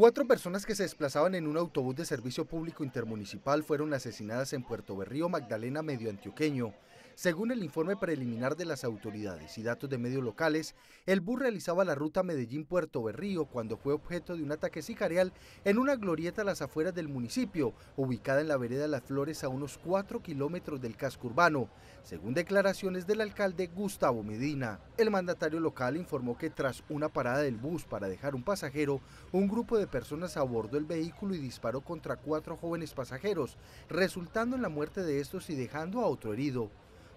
Cuatro personas que se desplazaban en un autobús de servicio público intermunicipal fueron asesinadas en Puerto Berrío, Magdalena, medio antioqueño. Según el informe preliminar de las autoridades y datos de medios locales, el bus realizaba la ruta Medellín-Puerto Berrío cuando fue objeto de un ataque sicarial en una glorieta a las afueras del municipio, ubicada en la vereda Las Flores a unos 4 kilómetros del casco urbano, según declaraciones del alcalde Gustavo Medina. El mandatario local informó que tras una parada del bus para dejar un pasajero, un grupo de personas abordó el vehículo y disparó contra cuatro jóvenes pasajeros, resultando en la muerte de estos y dejando a otro herido.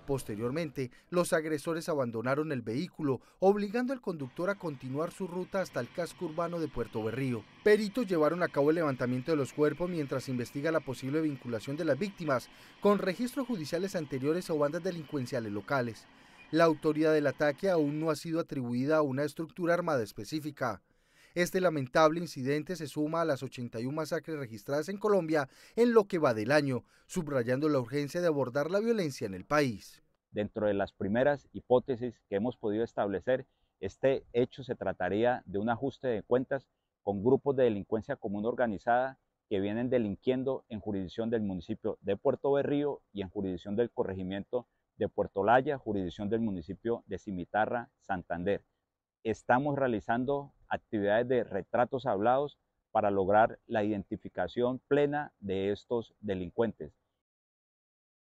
Posteriormente, los agresores abandonaron el vehículo, obligando al conductor a continuar su ruta hasta el casco urbano de Puerto Berrío. Peritos llevaron a cabo el levantamiento de los cuerpos mientras se investiga la posible vinculación de las víctimas con registros judiciales anteriores o bandas delincuenciales locales. La autoridad del ataque aún no ha sido atribuida a una estructura armada específica. Este lamentable incidente se suma a las 81 masacres registradas en Colombia en lo que va del año, subrayando la urgencia de abordar la violencia en el país dentro de las primeras hipótesis que hemos podido establecer, este hecho se trataría de un ajuste de cuentas con grupos de delincuencia común organizada que vienen delinquiendo en jurisdicción del municipio de Puerto Berrío y en jurisdicción del corregimiento de Puerto Laya, jurisdicción del municipio de Cimitarra, Santander. Estamos realizando actividades de retratos hablados para lograr la identificación plena de estos delincuentes.